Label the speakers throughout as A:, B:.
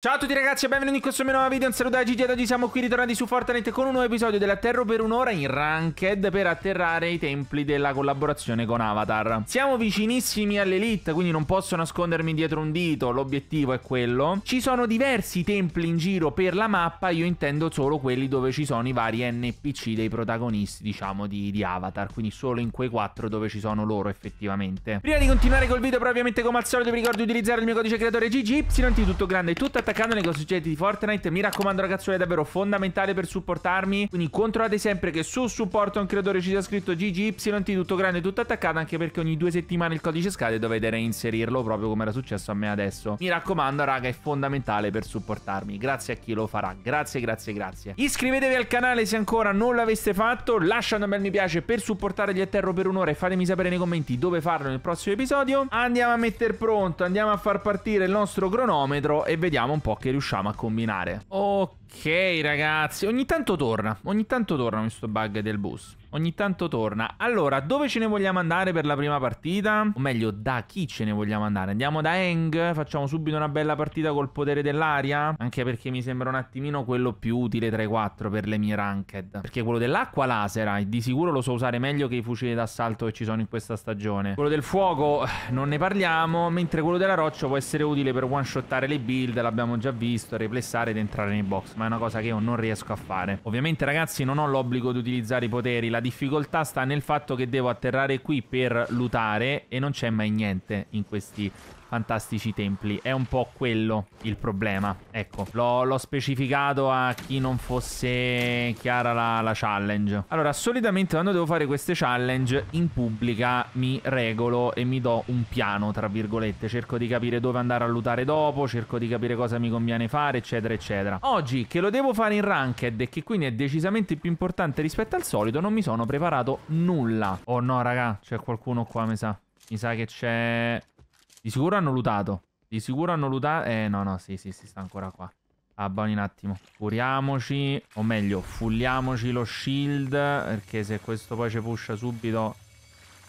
A: Ciao a tutti ragazzi e benvenuti in questo mio nuovo video, un saluto da Gigi ed oggi siamo qui ritornati su Fortnite con un nuovo episodio dell'atterro per un'ora in Ranked per atterrare i templi della collaborazione con Avatar. Siamo vicinissimi all'Elite, quindi non posso nascondermi dietro un dito, l'obiettivo è quello. Ci sono diversi templi in giro per la mappa, io intendo solo quelli dove ci sono i vari NPC dei protagonisti, diciamo, di, di Avatar, quindi solo in quei quattro dove ci sono loro effettivamente. Prima di continuare col video, ovviamente come al solito vi ricordo di utilizzare il mio codice creatore GGY, tutto grande e tutto attaccando nei consiggetti di Fortnite. Mi raccomando ragazzi, è davvero fondamentale per supportarmi. Quindi controllate sempre che su supporto a un creatore ci sia scritto GGYT tutto grande, tutto attaccato. Anche perché ogni due settimane il codice scade e dovete reinserirlo proprio come era successo a me adesso. Mi raccomando raga, è fondamentale per supportarmi. Grazie a chi lo farà. Grazie, grazie, grazie. Iscrivetevi al canale se ancora non l'aveste fatto. Lasciate un bel mi piace per supportare gli Atterro per un'ora e fatemi sapere nei commenti dove farlo nel prossimo episodio. Andiamo a metter pronto, andiamo a far partire il nostro cronometro e vediamo un un po' che riusciamo a combinare. Ok ragazzi, ogni tanto torna, ogni tanto torna questo bug del boost ogni tanto torna. Allora, dove ce ne vogliamo andare per la prima partita? O meglio, da chi ce ne vogliamo andare? Andiamo da Eng, facciamo subito una bella partita col potere dell'aria, anche perché mi sembra un attimino quello più utile tra i quattro per le mie ranked. Perché quello dell'acqua laser, eh, di sicuro lo so usare meglio che i fucili d'assalto che ci sono in questa stagione. Quello del fuoco eh, non ne parliamo, mentre quello della roccia può essere utile per one-shottare le build, l'abbiamo già visto, replessare ed entrare nei box, ma è una cosa che io non riesco a fare. Ovviamente ragazzi non ho l'obbligo di utilizzare i poteri, la difficoltà sta nel fatto che devo atterrare qui per lutare e non c'è mai niente in questi fantastici templi. È un po' quello il problema. Ecco, l'ho specificato a chi non fosse chiara la, la challenge. Allora, solitamente quando devo fare queste challenge in pubblica mi regolo e mi do un piano, tra virgolette. Cerco di capire dove andare a lutare dopo, cerco di capire cosa mi conviene fare, eccetera, eccetera. Oggi che lo devo fare in ranked e che quindi è decisamente più importante rispetto al solito, non mi sono preparato nulla. Oh no, raga, c'è qualcuno qua, mi sa. Mi sa che c'è di sicuro hanno lootato. Di sicuro hanno lootato. Eh, no, no, sì, sì, sì, sta ancora qua. Abboni ah, un attimo. Curiamoci. O meglio, fulliamoci lo shield. Perché se questo poi ci pusha subito...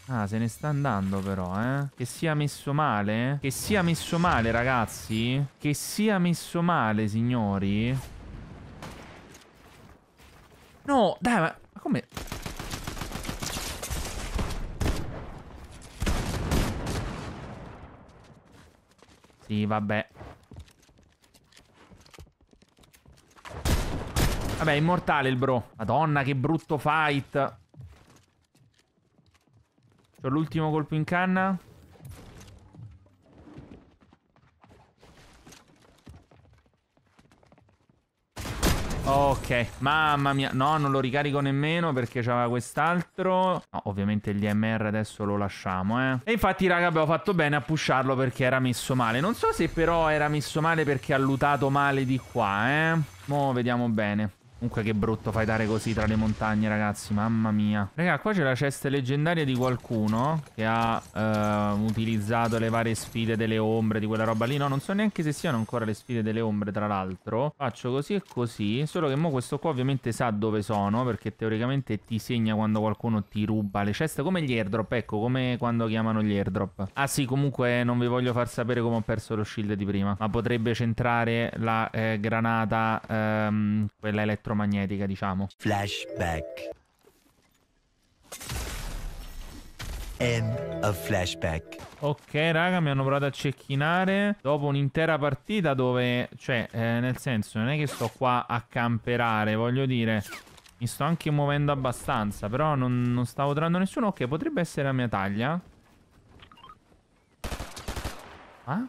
A: Ah, se ne sta andando però, eh. Che sia messo male. Che sia messo male, ragazzi. Che sia messo male, signori. No, dai, ma, ma come... Sì, vabbè. Vabbè, è immortale il bro. Madonna, che brutto fight. C'ho l'ultimo colpo in canna. Ok, mamma mia. No, non lo ricarico nemmeno perché c'era quest'altro. No, ovviamente il DMR adesso lo lasciamo, eh. E infatti, raga, abbiamo fatto bene a pusharlo perché era messo male. Non so se però era messo male perché ha lutato male di qua, eh. Mo' vediamo bene. Comunque che brutto fai dare così tra le montagne, ragazzi. Mamma mia. Raga, qua c'è la cesta leggendaria di qualcuno che ha eh, utilizzato le varie sfide delle ombre, di quella roba lì. No, non so neanche se siano ancora le sfide delle ombre, tra l'altro. Faccio così e così. Solo che mo questo qua ovviamente sa dove sono, perché teoricamente ti segna quando qualcuno ti ruba le ceste. Come gli airdrop, ecco, come quando chiamano gli airdrop. Ah sì, comunque non vi voglio far sapere come ho perso lo shield di prima. Ma potrebbe centrare la eh, granata, ehm, quella elettronica elettromagnetica, diciamo. Flashback. End of flashback. Ok, raga, mi hanno provato a cecchinare dopo un'intera partita dove, cioè, eh, nel senso, non è che sto qua a camperare, voglio dire, mi sto anche muovendo abbastanza, però non, non stavo trovando nessuno. Ok, potrebbe essere la mia taglia. Ah?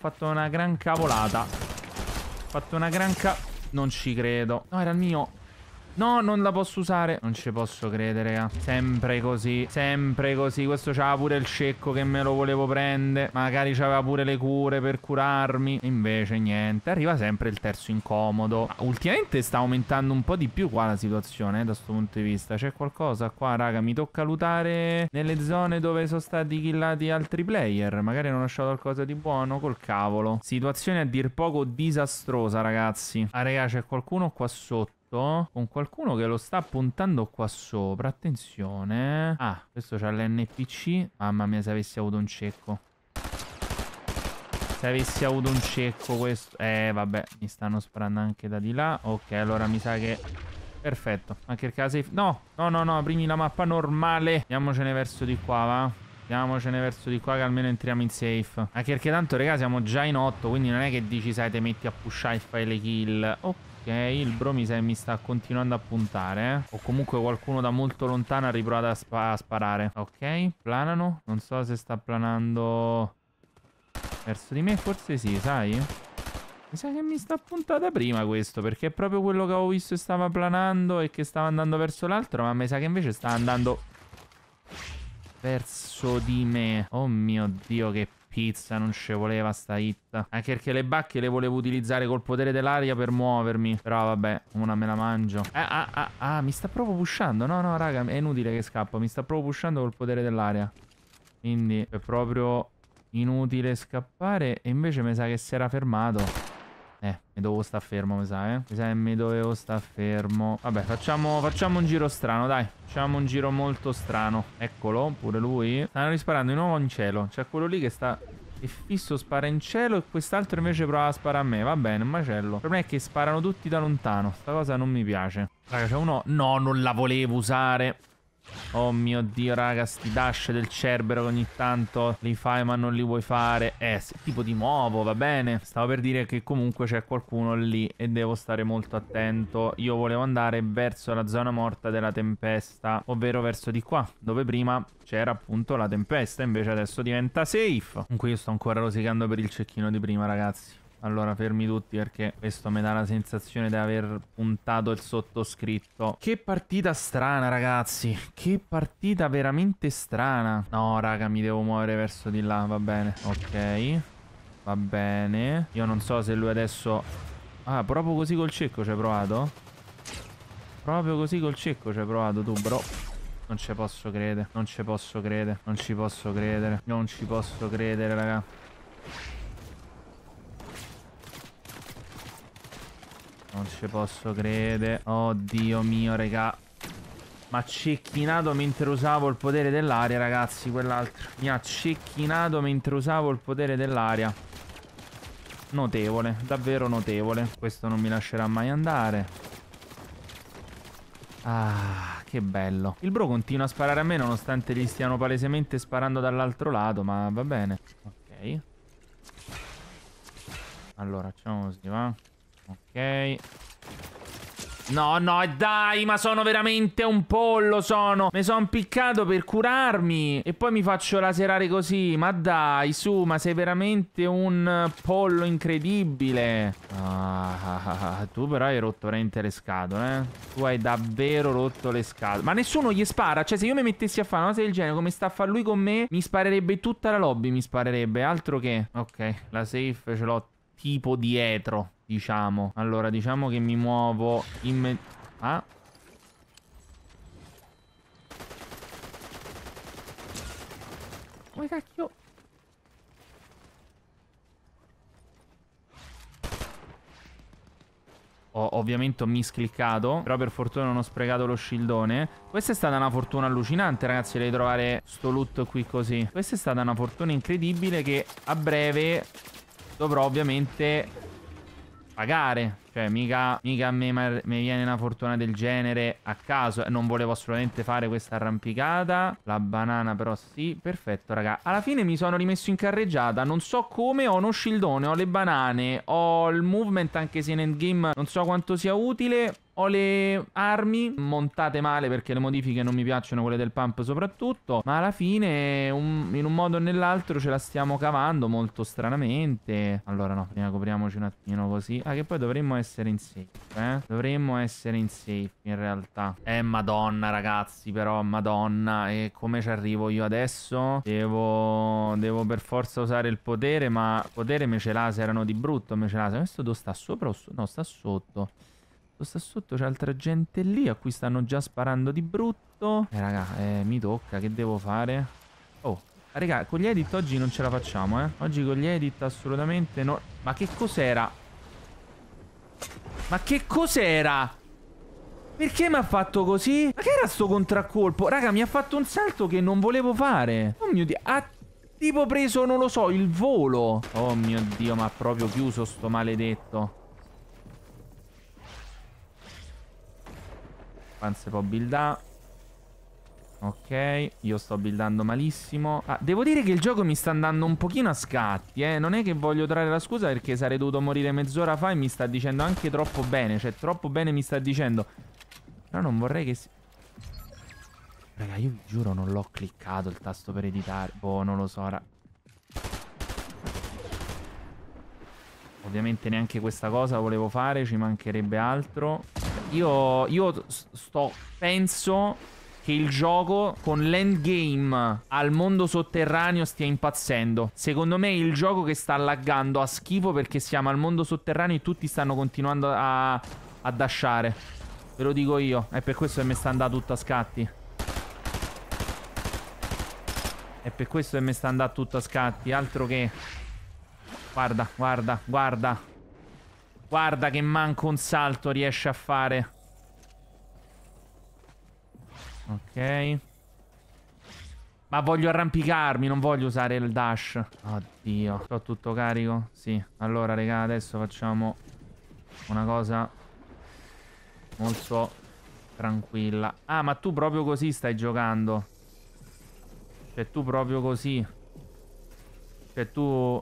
A: fatto una gran cavolata. Ho fatto una gran ca... Non ci credo. No, era il mio. No, non la posso usare. Non ci posso credere, raga. Ah. Sempre così. Sempre così. Questo c'aveva pure il cecco che me lo volevo prendere. Magari c'aveva pure le cure per curarmi. Invece niente. Arriva sempre il terzo incomodo. Ma ultimamente sta aumentando un po' di più qua la situazione, eh, da questo punto di vista. C'è qualcosa qua, raga. Mi tocca lutare nelle zone dove sono stati killati altri player. Magari hanno lasciato qualcosa di buono. Col cavolo. Situazione a dir poco disastrosa, ragazzi. Ah, raga, c'è qualcuno qua sotto contatto con qualcuno che lo sta puntando qua sopra. Attenzione. Ah, questo c'ha l'NPC. Mamma mia, se avessi avuto un cecco. Se avessi avuto un cecco questo... Eh, vabbè, mi stanno sparando anche da di là. Ok, allora mi sa che... Perfetto. Anche il caso... No, no, no, no, aprimi la mappa normale. Andiamocene verso di qua, va. Andiamocene verso di qua che almeno entriamo in safe Anche perché tanto raga siamo già in 8 Quindi non è che dici sai te metti a pushare e fai le kill Ok Ok, il bro mi, sa, mi sta continuando a puntare. O comunque qualcuno da molto lontano ha riprovato a, sp a sparare. Ok, planano. Non so se sta planando verso di me. Forse sì, sai? Mi sa che mi sta puntata prima questo, perché è proprio quello che avevo visto e stava planando e che stava andando verso l'altro, ma mi sa che invece sta andando verso di me. Oh mio Dio, che Pizza, non ci voleva sta hit. Anche perché le bacche le volevo utilizzare col potere dell'aria per muovermi. Però vabbè, una me la mangio. Ah, ah, ah, ah, mi sta proprio pushando. No, no, raga, è inutile che scappo. Mi sta proprio pushando col potere dell'aria. Quindi è proprio inutile scappare. E invece mi sa che si era fermato. Eh, mi dovevo sta fermo, mi sa, eh. Mi sa che mi dovevo sta fermo. Vabbè, facciamo, facciamo un giro strano, dai. Facciamo un giro molto strano. Eccolo, pure lui. Stanno risparando di nuovo in cielo. C'è quello lì che sta e fisso spara in cielo e quest'altro invece prova a sparare a me. Va bene, un macello. Il problema è che sparano tutti da lontano. Sta cosa non mi piace. Raga, c'è uno... No, non la volevo usare. Oh mio dio, raga, sti dash del Cerbero che ogni tanto li fai ma non li vuoi fare. Eh, tipo di nuovo, va bene. Stavo per dire che comunque c'è qualcuno lì e devo stare molto attento. Io volevo andare verso la zona morta della tempesta, ovvero verso di qua, dove prima c'era appunto la tempesta, invece adesso diventa safe. Comunque io sto ancora rosicando per il cecchino di prima, ragazzi. Allora, fermi tutti perché questo mi dà la sensazione di aver puntato il sottoscritto. Che partita strana, ragazzi. Che partita veramente strana. No, raga, mi devo muovere verso di là, va bene. Ok. Va bene. Io non so se lui adesso... Ah, proprio così col cecco ci hai provato? Proprio così col cecco ci hai provato tu, bro. Non ci posso credere, non ci posso credere, non ci posso credere, non ci posso credere, raga. Non ci posso credere. Oddio mio, raga. ha cecchinato mentre usavo il potere dell'aria, ragazzi, quell'altro. Mi ha cecchinato mentre usavo il potere dell'aria. Notevole, davvero notevole. Questo non mi lascerà mai andare. Ah, che bello. Il bro continua a sparare a me nonostante gli stiano palesemente sparando dall'altro lato, ma va bene. Ok. Allora, facciamo così, va? Ok. No, no, dai, ma sono veramente un pollo, sono. Mi sono impiccato per curarmi. E poi mi faccio laserare così. Ma dai, su, ma sei veramente un pollo incredibile. Ah, tu però hai rotto veramente le scatole, eh. Tu hai davvero rotto le scatole. Ma nessuno gli spara. Cioè, se io mi mettessi a fare una cosa del genere, come sta a fare lui con me, mi sparerebbe tutta la lobby, mi sparerebbe. Altro che... Ok, la safe ce l'ho tipo dietro. Diciamo. Allora, diciamo che mi muovo in me... Ah. Come cacchio? Ho, ovviamente ho miscliccato Però per fortuna non ho sprecato lo shieldone Questa è stata una fortuna allucinante ragazzi Devi trovare sto loot qui così Questa è stata una fortuna incredibile Che a breve dovrò ovviamente pagare. Cioè, mica, mica a me mi viene una fortuna del genere a caso. Non volevo assolutamente fare questa arrampicata. La banana però sì. Perfetto, raga. Alla fine mi sono rimesso in carreggiata. Non so come, ho uno shieldone, ho le banane, ho il movement anche se in endgame non so quanto sia utile. Ho le armi montate male perché le modifiche non mi piacciono, quelle del pump soprattutto. Ma alla fine, un, in un modo o nell'altro, ce la stiamo cavando molto stranamente. Allora, no, prima copriamoci un attimo così. Ah, che poi dovremmo essere in safe, eh? Dovremmo essere in safe, in realtà. Eh, madonna, ragazzi, però, madonna. E come ci arrivo io adesso? Devo, devo per forza usare il potere, ma potere me ce l'ha, se erano di brutto me ce l'ha. Questo do sta sopra o sotto? No, sta sotto sta sotto c'è altra gente lì a cui stanno già sparando di brutto. Eh raga, eh, mi tocca, che devo fare? Oh, raga, con gli edit oggi non ce la facciamo, eh. Oggi con gli edit assolutamente no. Ma che cos'era? Ma che cos'era? Perché mi ha fatto così? Ma che era sto contraccolpo? Raga, mi ha fatto un salto che non volevo fare. Oh mio Dio, ha tipo preso, non lo so, il volo. Oh mio Dio, ma ha proprio chiuso sto maledetto. Pan si può buildare. Ok, io sto buildando malissimo. Ah, devo dire che il gioco mi sta andando un pochino a scatti, eh. Non è che voglio trarre la scusa perché sarei dovuto morire mezz'ora fa e mi sta dicendo anche troppo bene. Cioè, troppo bene mi sta dicendo. Però non vorrei che si... Raga, io vi giuro non l'ho cliccato il tasto per editare. Boh, non lo so, raga. Ovviamente neanche questa cosa volevo fare, ci mancherebbe altro. Io, io sto... Penso che il gioco con l'endgame al mondo sotterraneo stia impazzendo. Secondo me è il gioco che sta laggando a schifo perché siamo al mondo sotterraneo e tutti stanno continuando a, a dashare. Ve lo dico io. È per questo che mi sta andando tutto a scatti. È per questo che mi sta andando tutto a scatti. Altro che... Guarda, guarda, guarda. Guarda che manco un salto riesce a fare. Ok. Ma voglio arrampicarmi, non voglio usare il dash. Oddio. Ho tutto carico? Sì. Allora, raga, adesso facciamo una cosa molto tranquilla. Ah, ma tu proprio così stai giocando. Cioè, tu proprio così. Cioè, tu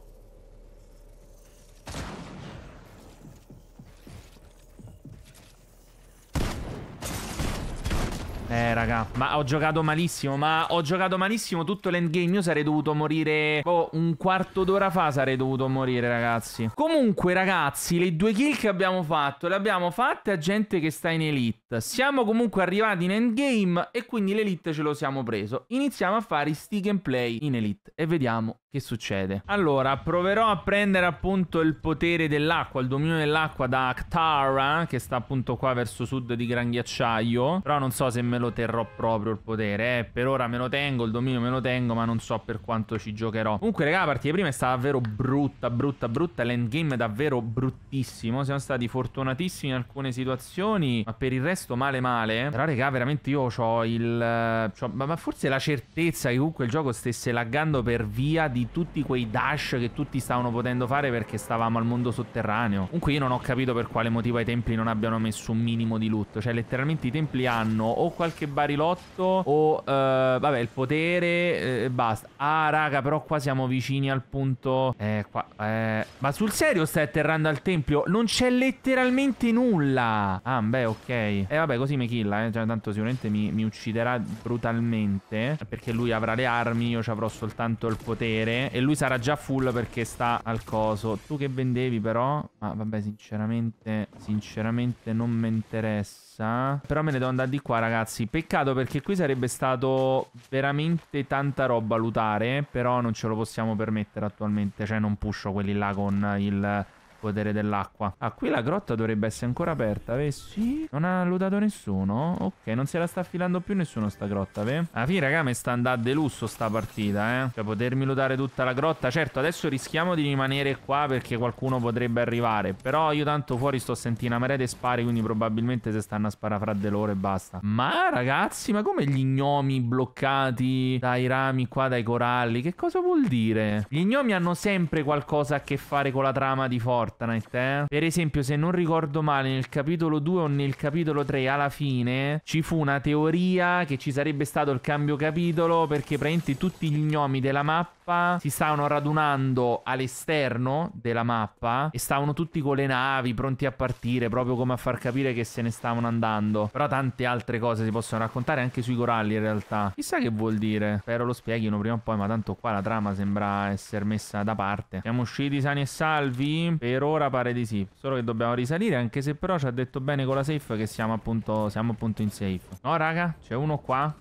A: raga. Ma ho giocato malissimo, ma ho giocato malissimo tutto l'endgame. Io sarei dovuto morire... Boh, un quarto d'ora fa sarei dovuto morire, ragazzi. Comunque, ragazzi, le due kill che abbiamo fatto, le abbiamo fatte a gente che sta in Elite. Siamo comunque arrivati in endgame e quindi l'Elite ce lo siamo preso. Iniziamo a fare sti gameplay in Elite e vediamo che succede. Allora, proverò a prendere appunto il potere dell'acqua, il dominio dell'acqua da Ktara, che sta appunto qua verso sud di Gran Ghiacciaio. Però non so se me lo terrà terrò proprio il potere, eh. Per ora me lo tengo, il dominio me lo tengo, ma non so per quanto ci giocherò. Comunque, raga, la partita prima è stata davvero brutta, brutta, brutta. L'endgame è davvero bruttissimo. Siamo stati fortunatissimi in alcune situazioni, ma per il resto male male. Eh. Però, raga, veramente io ho il... Ho... Ma forse la certezza che comunque il gioco stesse laggando per via di tutti quei dash che tutti stavano potendo fare perché stavamo al mondo sotterraneo. Comunque io non ho capito per quale motivo i templi non abbiano messo un minimo di loot. Cioè, letteralmente i templi hanno o qualche Barilotto o eh, vabbè il potere eh, basta. Ah raga però qua siamo vicini al punto... Eh, qua, eh. Ma sul serio stai atterrando al tempio? Non c'è letteralmente nulla. Ah beh ok. E eh, vabbè così mi killa eh. Cioè tanto sicuramente mi, mi ucciderà brutalmente. Perché lui avrà le armi, io ci avrò soltanto il potere. E lui sarà già full perché sta al coso. Tu che vendevi però? Ma ah, vabbè sinceramente... Sinceramente non mi interessa. Però me ne devo andare di qua ragazzi. Peccato perché qui sarebbe stato veramente tanta roba a lutare, però non ce lo possiamo permettere attualmente, cioè non pusho quelli là con il potere dell'acqua. Ah, qui la grotta dovrebbe essere ancora aperta, vedi? Sì. Non ha lodato nessuno? Ok, non se la sta affilando più nessuno sta grotta, vedi? Alla ah, fine, raga, mi sta andando a delusso sta partita, eh. Cioè, potermi lodare tutta la grotta. Certo, adesso rischiamo di rimanere qua perché qualcuno potrebbe arrivare. Però io tanto fuori sto sentendo una marea di spari, quindi probabilmente se stanno a sparare fra di loro e basta. Ma, ragazzi, ma come gli gnomi bloccati dai rami qua, dai coralli? Che cosa vuol dire? Gli gnomi hanno sempre qualcosa a che fare con la trama di Forza. Fortnite, eh. Per esempio, se non ricordo male, nel capitolo 2 o nel capitolo 3, alla fine, ci fu una teoria che ci sarebbe stato il cambio capitolo perché praticamente tutti gli gnomi della mappa mappa si stavano radunando all'esterno della mappa e stavano tutti con le navi pronti a partire, proprio come a far capire che se ne stavano andando. Però tante altre cose si possono raccontare anche sui coralli in realtà. Chissà che vuol dire. Spero lo spieghino prima o poi, ma tanto qua la trama sembra essere messa da parte. Siamo usciti sani e salvi? Per ora pare di sì. Solo che dobbiamo risalire, anche se però ci ha detto bene con la safe che siamo appunto, siamo appunto in safe. No, raga, c'è uno qua.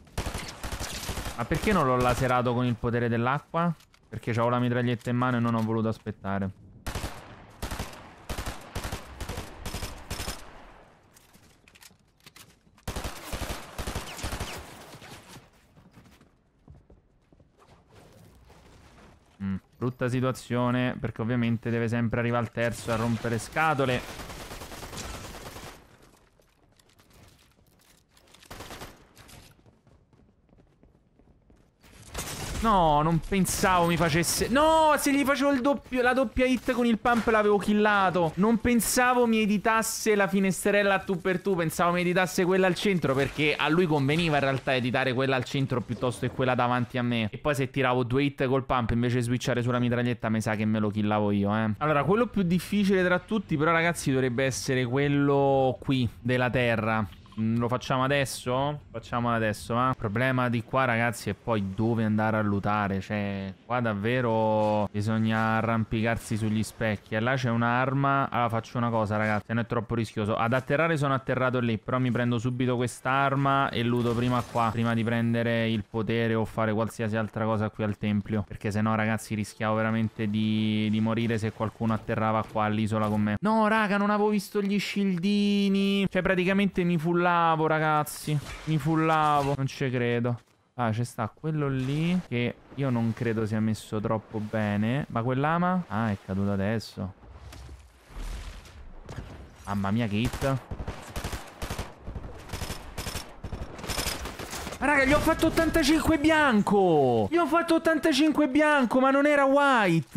A: Ma perché non l'ho laserato con il potere dell'acqua? Perché ho la mitraglietta in mano e non ho voluto aspettare. Mm, brutta situazione perché ovviamente deve sempre arrivare al terzo a rompere scatole. No, non pensavo mi facesse... No, se gli facevo doppio, la doppia hit con il pump l'avevo killato. Non pensavo mi editasse la finestrella a tu per tu. Pensavo mi editasse quella al centro perché a lui conveniva in realtà editare quella al centro piuttosto che quella davanti a me. E poi se tiravo due hit col pump invece di switchare sulla mitraglietta mi sa che me lo killavo io, eh. Allora, quello più difficile tra tutti però ragazzi dovrebbe essere quello qui della terra. Mm, lo facciamo adesso? Facciamo adesso, ma eh? il problema di qua, ragazzi, è poi dove andare a lutare. Cioè, qua davvero bisogna arrampicarsi sugli specchi. E là c'è un'arma. Allora, faccio una cosa, ragazzi. non è troppo rischioso. Ad atterrare sono atterrato lì. Però mi prendo subito quest'arma e luto prima qua. Prima di prendere il potere o fare qualsiasi altra cosa qui al tempio. Perché se no, ragazzi, rischiavo veramente di, di morire se qualcuno atterrava qua all'isola con me. No, raga, non avevo visto gli scildini. Cioè, praticamente mi fulla fullavo, ragazzi. Mi fullavo. Non ci credo. Ah, c'è sta quello lì che io non credo sia messo troppo bene. Ma quell'ama? Ah, è caduto adesso. Mamma mia, che hit. Raga, gli ho fatto 85 bianco. Gli ho fatto 85 bianco, ma non era white.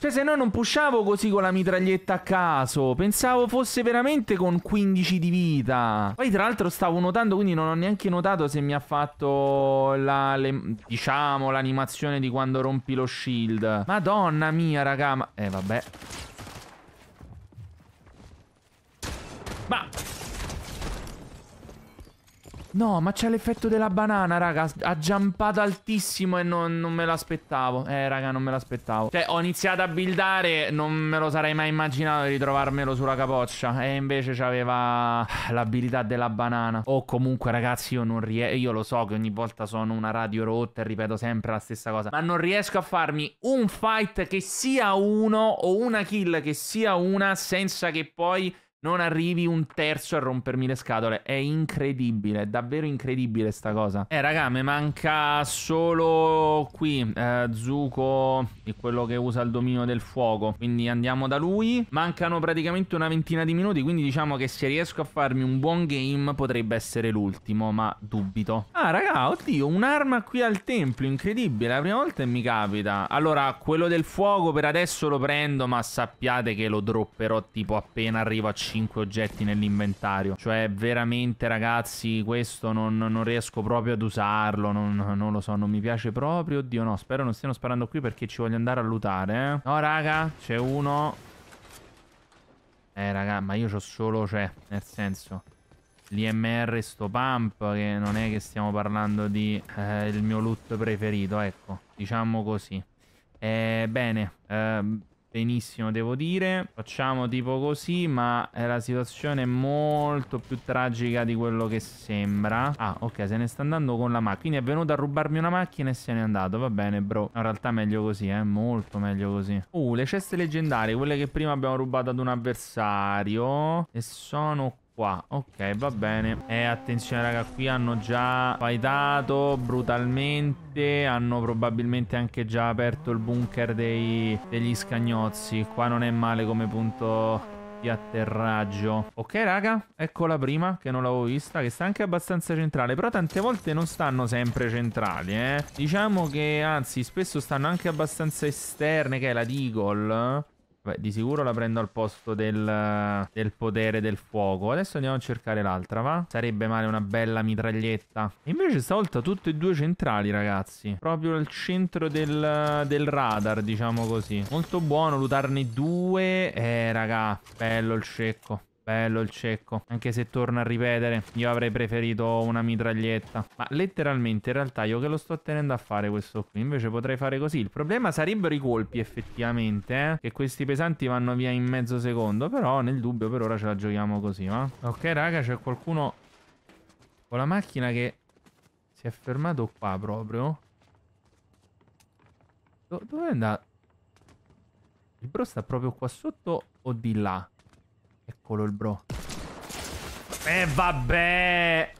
A: Cioè, se no non pushavo così con la mitraglietta a caso. Pensavo fosse veramente con 15 di vita. Poi, tra l'altro, stavo notando, quindi non ho neanche notato se mi ha fatto la, le, diciamo, l'animazione di quando rompi lo shield. Madonna mia, raga. Ma... Eh, vabbè. Ma... No, ma c'è l'effetto della banana, raga. Ha giampato altissimo e non, non me l'aspettavo. Eh, raga, non me l'aspettavo. Cioè, ho iniziato a buildare, non me lo sarei mai immaginato di ritrovarmelo sulla capoccia. E invece c'aveva ah, l'abilità della banana. O comunque, ragazzi, io non riesco... Io lo so che ogni volta sono una radio rotta e ripeto sempre la stessa cosa. Ma non riesco a farmi un fight che sia uno o una kill che sia una senza che poi non arrivi un terzo a rompermi le scatole. È incredibile, è davvero incredibile sta cosa. Eh, raga, mi manca solo qui. Eh, Zuko è quello che usa il dominio del fuoco. Quindi andiamo da lui. Mancano praticamente una ventina di minuti, quindi diciamo che se riesco a farmi un buon game potrebbe essere l'ultimo, ma dubito. Ah, raga, oddio, un'arma qui al tempio, incredibile. La prima volta mi capita. Allora, quello del fuoco per adesso lo prendo, ma sappiate che lo dropperò tipo appena arrivo a 5. 5 oggetti nell'inventario. Cioè, veramente, ragazzi, questo non, non riesco proprio ad usarlo. Non, non, lo so, non mi piace proprio. Oddio, no, spero non stiano sparando qui perché ci voglio andare a lutare, eh. No, raga, c'è uno. Eh, raga, ma io ho solo, cioè, nel senso... L'IMR sto pump che non è che stiamo parlando di eh, il mio loot preferito, ecco, diciamo così. Eh, bene, eh, benissimo, devo dire. Facciamo tipo così, ma è la situazione è molto più tragica di quello che sembra. Ah, ok, se ne sta andando con la macchina. Quindi è venuto a rubarmi una macchina e se n'è andato. Va bene, bro. In realtà meglio così, eh. Molto meglio così. Uh, le ceste leggendarie, quelle che prima abbiamo rubato ad un avversario. E sono qui qua Ok va bene E eh, attenzione raga qui hanno già fightato brutalmente Hanno probabilmente anche già aperto il bunker dei, degli scagnozzi Qua non è male come punto di atterraggio Ok raga ecco la prima che non l'avevo vista Che sta anche abbastanza centrale Però tante volte non stanno sempre centrali eh Diciamo che anzi spesso stanno anche abbastanza esterne Che è la Deagle Beh, di sicuro la prendo al posto del, del, potere del fuoco. Adesso andiamo a cercare l'altra, va? Sarebbe male una bella mitraglietta. E Invece stavolta tutte e due centrali, ragazzi. Proprio al centro del, del radar, diciamo così. Molto buono, lutarne due. Eh, raga, bello il cecco. Bello il cecco, anche se torna a ripetere, io avrei preferito una mitraglietta. Ma letteralmente in realtà io che lo sto tenendo a fare questo qui, invece potrei fare così. Il problema sarebbero i colpi effettivamente, eh? che questi pesanti vanno via in mezzo secondo, però nel dubbio per ora ce la giochiamo così, va? Ok raga, c'è qualcuno con la macchina che si è fermato qua proprio. Do dove è andato? Il bro sta proprio qua sotto o di là? Eccolo il bro. E eh, vabbè.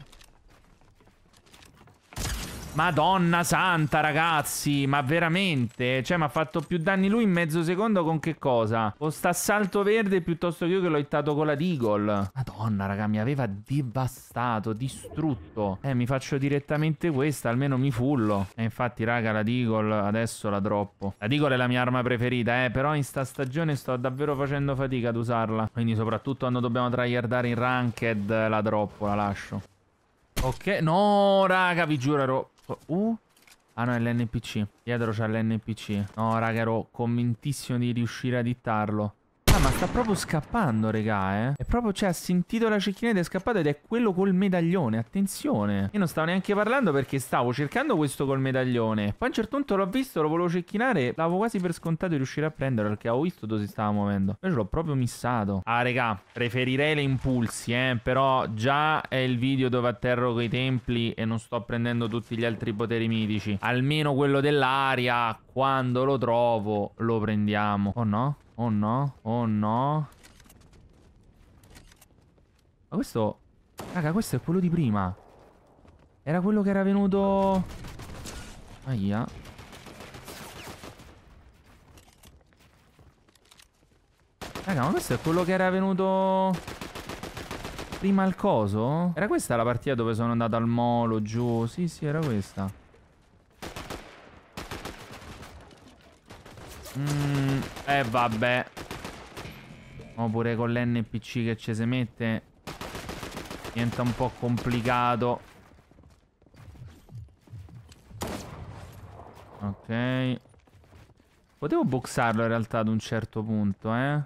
A: Madonna santa, ragazzi, ma veramente? Cioè, mi ha fatto più danni lui in mezzo secondo con che cosa? Con sta salto verde piuttosto che io che l'ho ittato con la Deagle. Madonna, raga, mi aveva devastato, distrutto. Eh, mi faccio direttamente questa, almeno mi fullo. E eh, infatti, raga, la Deagle adesso la droppo. La Deagle è la mia arma preferita, eh, però in sta stagione sto davvero facendo fatica ad usarla. Quindi soprattutto quando dobbiamo tryhardare in ranked, la droppo, la lascio. Ok, no, raga, vi giuro, ero Uh. Ah no, è l'NPC. Dietro c'è l'NPC. No, raga, ero convintissimo di riuscire a dittarlo. Ah, ma sta proprio scappando, regà, eh. È proprio, cioè, ha sentito la cecchina ed è scappato ed è quello col medaglione. Attenzione. Io non stavo neanche parlando perché stavo cercando questo col medaglione. Poi a un certo punto l'ho visto, lo volevo cecchinare. L'avevo quasi per scontato di riuscire a prenderlo perché avevo visto dove si stava muovendo. Io ce l'ho proprio missato. Ah, regà, preferirei le impulsi, eh. Però già è il video dove atterro coi templi e non sto prendendo tutti gli altri poteri mitici. Almeno quello dell'aria, quando lo trovo, lo prendiamo. O oh, no? Oh no, oh no. Ma questo... Raga, questo è quello di prima. Era quello che era venuto... Aia. Raga, ma questo è quello che era venuto... Prima al coso? Era questa la partita dove sono andato al molo giù? Sì, sì, era questa. Mm, eh vabbè. Oppure con l'NPC che ci si mette. Diventa un po' complicato. Ok. Potevo boxarlo in realtà ad un certo punto, eh.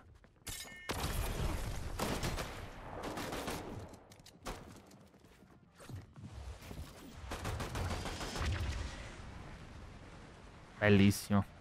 A: Bellissimo.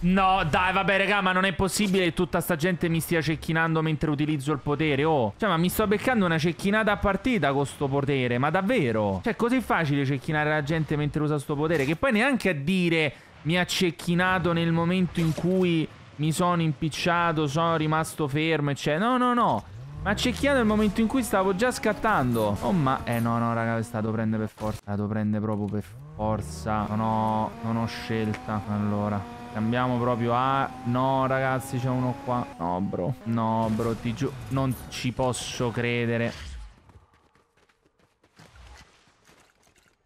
A: No, dai, vabbè, raga, ma non è possibile che tutta sta gente mi stia cecchinando mentre utilizzo il potere, oh. Cioè, ma mi sto beccando una cecchinata a partita con sto potere, ma davvero? Cioè, è così facile cecchinare la gente mentre usa sto potere, che poi neanche a dire mi ha cecchinato nel momento in cui mi sono impicciato, sono rimasto fermo, eccetera. No, no, no. Ma cecchiato il momento in cui stavo già scattando. Oh, ma... Eh, no, no, raga, questa lo prende per forza. La devo prendere proprio per forza. Non ho... Non ho scelta. Allora... Cambiamo proprio a... No, ragazzi, c'è uno qua. No, bro. No, bro, ti giù. Non ci posso credere.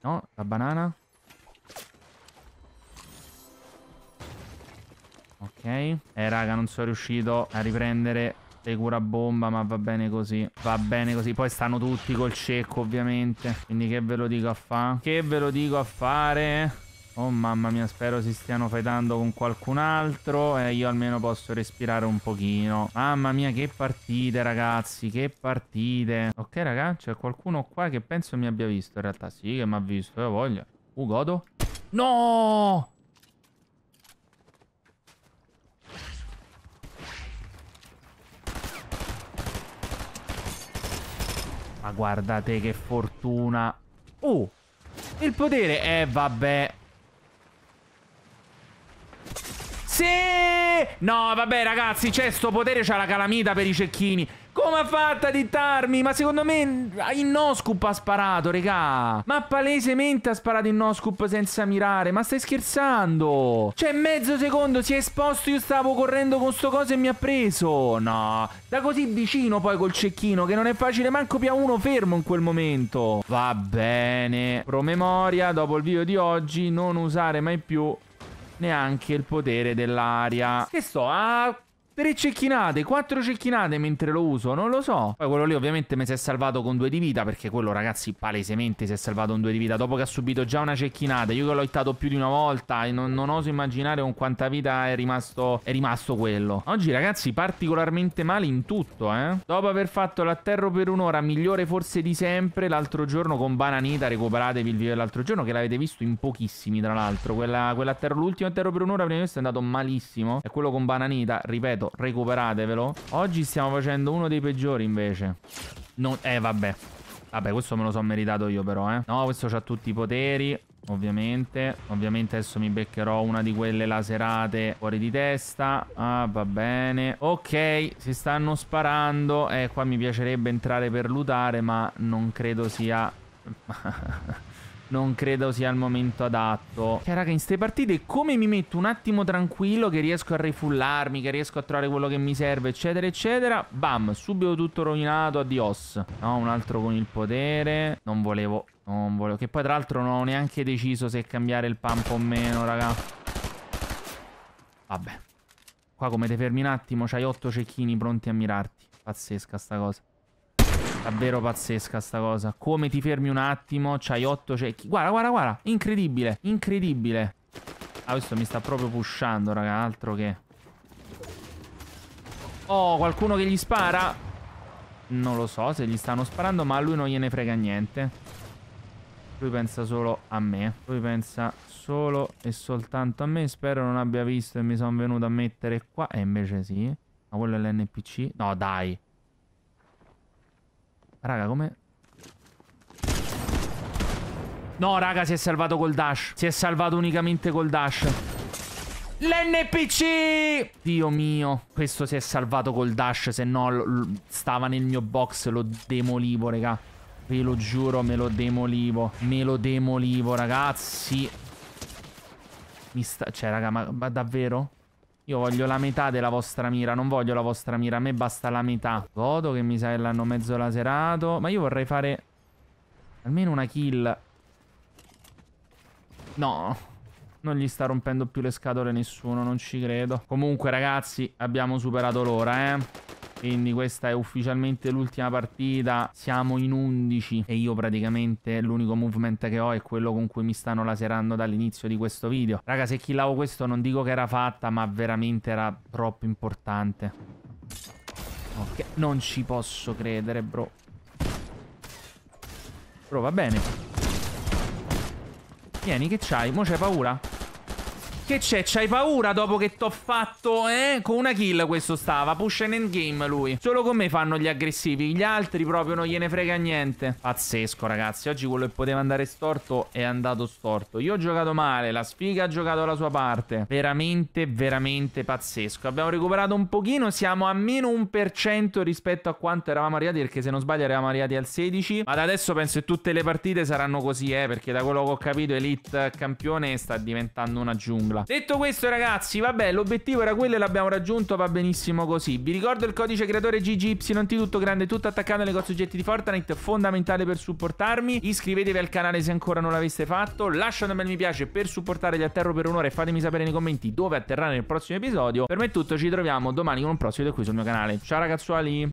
A: No, la banana. Ok. Eh, raga, non sono riuscito a riprendere le curabomba, ma va bene così. Va bene così. Poi stanno tutti col cecco, ovviamente. Quindi che ve lo dico a fare? Che ve lo dico a fare? Oh mamma mia, spero si stiano fightando con qualcun altro e io almeno posso respirare un pochino. Mamma mia, che partite ragazzi, che partite. Ok raga, c'è qualcuno qua che penso mi abbia visto in realtà. Sì, che mi ha visto, io voglio. Uh, godo. No! Ma guardate che fortuna. Oh! Il potere! Eh, vabbè. Sì! No, vabbè, ragazzi, c'è sto potere, c'ha la calamita per i cecchini. Come ha fatto a dittarmi? Ma secondo me ah, in Noscoop ha sparato, regà. Ma palesemente ha sparato in Noscoop senza mirare. Ma stai scherzando? Cioè, mezzo secondo si è esposto, io stavo correndo con sto coso e mi ha preso. No, da così vicino poi col cecchino che non è facile manco più a uno fermo in quel momento. Va bene. Promemoria, dopo il video di oggi, non usare mai più neanche il potere dell'aria. Che so, a Tre cecchinate, quattro cecchinate mentre lo uso, non lo so. Poi quello lì ovviamente mi si è salvato con due di vita, perché quello ragazzi palesemente si è salvato con due di vita, dopo che ha subito già una cecchinata. Io che l'ho hittato più di una volta e non, non, oso immaginare con quanta vita è rimasto, è rimasto quello. Oggi ragazzi particolarmente male in tutto, eh. Dopo aver fatto l'atterro per un'ora, migliore forse di sempre, l'altro giorno con Bananita, recuperatevi il video dell'altro giorno, che l'avete visto in pochissimi tra l'altro. l'ultimo atterro per un'ora prima di questo è andato malissimo. E quello con Bananita, ripeto ripeto, recuperatevelo. Oggi stiamo facendo uno dei peggiori invece. Non... Eh, vabbè. Vabbè, questo me lo sono meritato io però, eh. No, questo ha tutti i poteri. Ovviamente Ovviamente adesso mi beccherò una di quelle laserate fuori di testa Ah va bene Ok si stanno sparando Eh qua mi piacerebbe entrare per lutare ma non credo sia non credo sia il momento adatto. Cioè, raga, in ste partite come mi metto un attimo tranquillo che riesco a rifullarmi, che riesco a trovare quello che mi serve, eccetera, eccetera. Bam, subito tutto rovinato, addios. No, un altro con il potere. Non volevo, non volevo. Che poi tra l'altro non ho neanche deciso se cambiare il pump o meno, raga. Vabbè. Qua come ti fermi un attimo, c'hai otto cecchini pronti a mirarti. Pazzesca sta cosa. Davvero pazzesca sta cosa. Come ti fermi un attimo, c'hai otto cecchi. Guarda, guarda, guarda. Incredibile, incredibile. Ah, questo mi sta proprio pushando, raga, altro che... Oh, qualcuno che gli spara? Non lo so se gli stanno sparando, ma a lui non gliene frega niente. Lui pensa solo a me. Lui pensa solo e soltanto a me. Spero non abbia visto e mi sono venuto a mettere qua. E eh, invece sì. Ma quello è l'NPC? No, dai. Raga, come... No, raga, si è salvato col dash. Si è salvato unicamente col dash. L'NPC! Dio mio. Questo si è salvato col dash, se no stava nel mio box, lo demolivo, raga. Ve lo giuro, me lo demolivo. Me lo demolivo, ragazzi. Mi sta... Cioè, raga, ma, ma davvero? Io voglio la metà della vostra mira, non voglio la vostra mira, a me basta la metà. Godo che mi sa che l'hanno mezzo laserato, ma io vorrei fare almeno una kill. No, non gli sta rompendo più le scatole nessuno, non ci credo. Comunque ragazzi, abbiamo superato l'ora, eh. Quindi questa è ufficialmente l'ultima partita. Siamo in 11 e io praticamente l'unico movement che ho è quello con cui mi stanno laserando dall'inizio di questo video. Raga, se killavo questo non dico che era fatta, ma veramente era troppo importante. Ok, non ci posso credere, bro. Bro, va bene. Vieni, che c'hai? Mo c'hai paura? Che c'è? C'hai paura dopo che t'ho fatto? Eh? Con una kill questo stava. Push and endgame lui. Solo con me fanno gli aggressivi. Gli altri proprio non gliene frega niente. Pazzesco, ragazzi. Oggi quello che poteva andare storto è andato storto. Io ho giocato male. La sfiga ha giocato la sua parte. Veramente, veramente pazzesco. Abbiamo recuperato un pochino. Siamo a meno 1% rispetto a quanto eravamo arrivati. Perché se non sbaglio eravamo arrivati al 16. Ma da adesso penso che tutte le partite saranno così, eh. Perché da quello che ho capito, Elite campione sta diventando una giungla. Detto questo, ragazzi, vabbè, l'obiettivo era quello e l'abbiamo raggiunto, va benissimo così. Vi ricordo il codice creatore GGYT, tutto grande, tutto attaccando nei oggetti di Fortnite, fondamentale per supportarmi. Iscrivetevi al canale se ancora non l'aveste fatto, lasciate un bel mi piace per supportare gli atterro per un'ora e fatemi sapere nei commenti dove atterrare nel prossimo episodio. Per me è tutto, ci troviamo domani con un prossimo video qui sul mio canale. Ciao ragazzuoli!